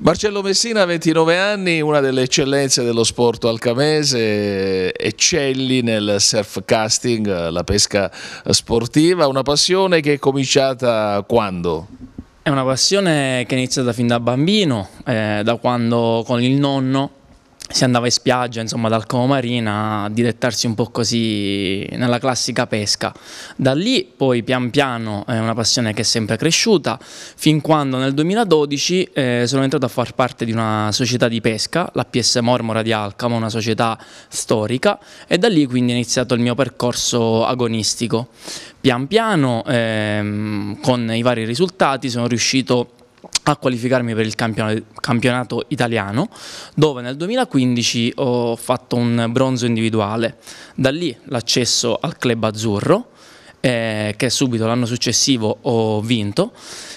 Marcello Messina, 29 anni, una delle eccellenze dello sport alcamese, eccelli nel surf casting, la pesca sportiva, una passione che è cominciata quando? È una passione che è iniziata fin da bambino, eh, da quando con il nonno si andava in spiaggia, insomma, dal Como Marina a dilettarsi un po' così nella classica pesca. Da lì poi pian piano è una passione che è sempre cresciuta, fin quando nel 2012 eh, sono entrato a far parte di una società di pesca, la PS Mormora di Alcamo, una società storica, e da lì quindi è iniziato il mio percorso agonistico. Pian piano, ehm, con i vari risultati, sono riuscito a a qualificarmi per il campionato italiano, dove nel 2015 ho fatto un bronzo individuale. Da lì l'accesso al club azzurro, eh, che subito l'anno successivo ho vinto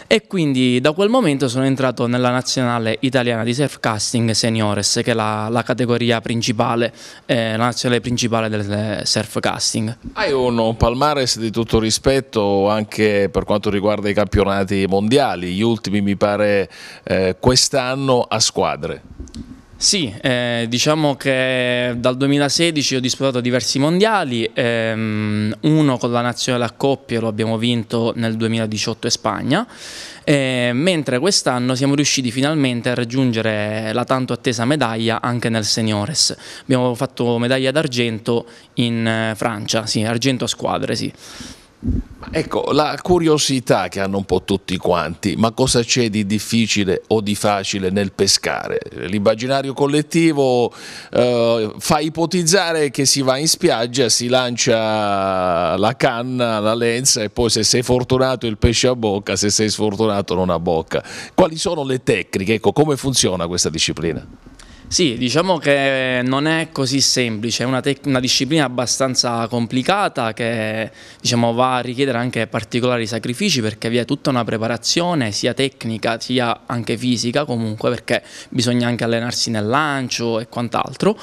e quindi da quel momento sono entrato nella nazionale italiana di surfcasting seniores che è la, la categoria principale, eh, la nazionale principale del eh, surfcasting. Hai un palmares di tutto rispetto anche per quanto riguarda i campionati mondiali, gli ultimi mi pare eh, quest'anno a squadre. Sì, eh, diciamo che dal 2016 ho disputato diversi mondiali, ehm, uno con la nazionale a coppie lo abbiamo vinto nel 2018 in Spagna, eh, mentre quest'anno siamo riusciti finalmente a raggiungere la tanto attesa medaglia anche nel seniores. Abbiamo fatto medaglia d'argento in eh, Francia, sì, argento a squadre, sì. Ecco, la curiosità che hanno un po' tutti quanti, ma cosa c'è di difficile o di facile nel pescare? L'immaginario collettivo eh, fa ipotizzare che si va in spiaggia, si lancia la canna, la lenza e poi se sei fortunato il pesce a bocca, se sei sfortunato non a bocca. Quali sono le tecniche? Ecco, come funziona questa disciplina? Sì, diciamo che non è così semplice, è una, una disciplina abbastanza complicata che diciamo, va a richiedere anche particolari sacrifici perché vi è tutta una preparazione sia tecnica sia anche fisica comunque perché bisogna anche allenarsi nel lancio e quant'altro,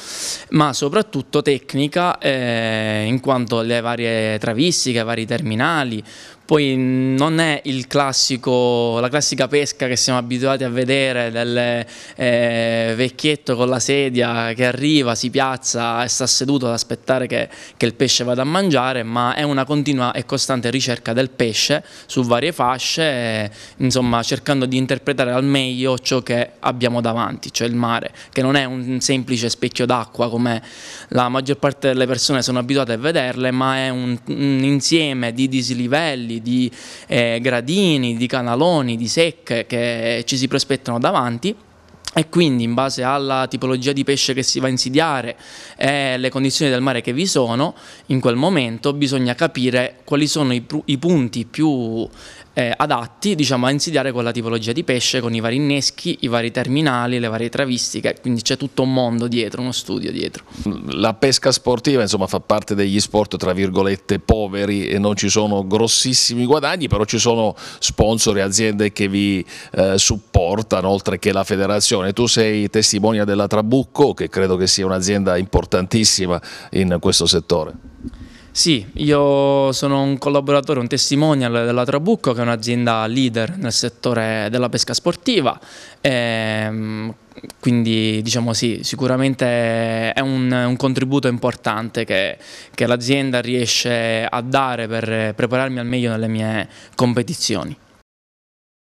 ma soprattutto tecnica eh, in quanto le varie travistiche, i vari terminali, poi non è classico, la classica pesca che siamo abituati a vedere del eh, vecchietto con la sedia che arriva, si piazza e sta seduto ad aspettare che, che il pesce vada a mangiare, ma è una continua e costante ricerca del pesce su varie fasce, e, eh, insomma cercando di interpretare al meglio ciò che abbiamo davanti, cioè il mare, che non è un semplice specchio d'acqua come la maggior parte delle persone sono abituate a vederle, ma è un, un insieme di dislivelli, di eh, gradini, di canaloni, di secche che ci si prospettano davanti e quindi in base alla tipologia di pesce che si va a insidiare e le condizioni del mare che vi sono, in quel momento bisogna capire quali sono i, i punti più eh, adatti diciamo, a insidiare quella tipologia di pesce con i vari inneschi, i vari terminali, le varie travistiche, quindi c'è tutto un mondo dietro, uno studio dietro. La pesca sportiva insomma, fa parte degli sport tra virgolette poveri e non ci sono grossissimi guadagni, però ci sono sponsor e aziende che vi eh, supportano oltre che la federazione. Tu sei testimonia della Trabucco che credo che sia un'azienda importantissima in questo settore. Sì, io sono un collaboratore, un testimonial della Trabucco che è un'azienda leader nel settore della pesca sportiva. E, ehm, quindi diciamo sì, sicuramente è un, un contributo importante che, che l'azienda riesce a dare per prepararmi al meglio nelle mie competizioni.